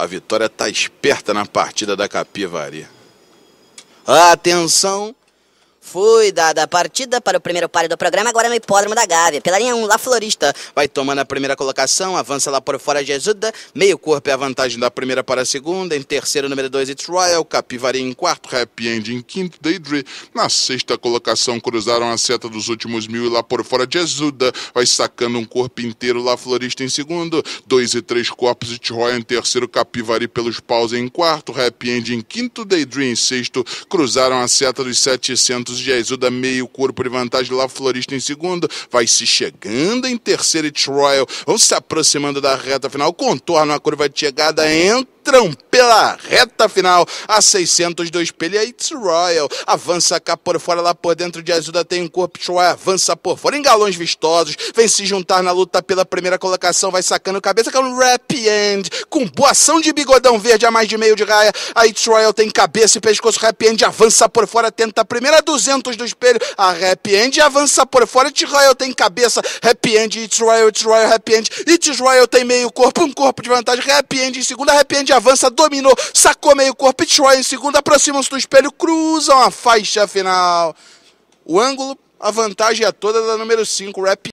A vitória está esperta na partida da Capivari. Atenção! Foi da, a partida para o primeiro páreo do programa, agora no é hipódromo da Gávea. Pela linha 1, La Florista vai tomando a primeira colocação, avança lá por fora Jesuda. Meio corpo é a vantagem da primeira para a segunda. Em terceiro, número 2, It's Royal. Capivari em quarto, Happy End em quinto, Daydream. Na sexta colocação, cruzaram a seta dos últimos mil e lá por fora Jesuda. Vai sacando um corpo inteiro, La Florista em segundo. dois e três corpos It's Royal em terceiro, Capivari pelos paus em quarto, Happy End em quinto, Daydream em sexto. Cruzaram a seta dos 700 Santos de Azuda meio corpo de vantagem lá Florista em segundo, vai se chegando em terceiro e Royal, vão se aproximando da reta final, contorno a curva de chegada, entra entram pela reta final a 602 pelha It's Royal, avança cá por fora, lá por dentro de Azuda tem um corpo Chua, avança por fora em galões vistosos, vem se juntar na luta pela primeira colocação, vai sacando cabeça, que é um rap end, com boa ação de bigodão verde a mais de meio de raia, a It's Royal tem cabeça e pescoço, rap end avança por fora, tenta a primeira 200 do espelho, a rap end avança por fora, It's Royal tem cabeça, rap end, It's Royal, It's Royal, rap end, It's Royal tem meio corpo, um corpo de vantagem, rap end em segunda, rap end avança avança, dominou, sacou meio corpo. Pit Roy em segundo, aproximam-se do espelho, cruzam a faixa final. O ângulo, a vantagem é toda da número 5, Rap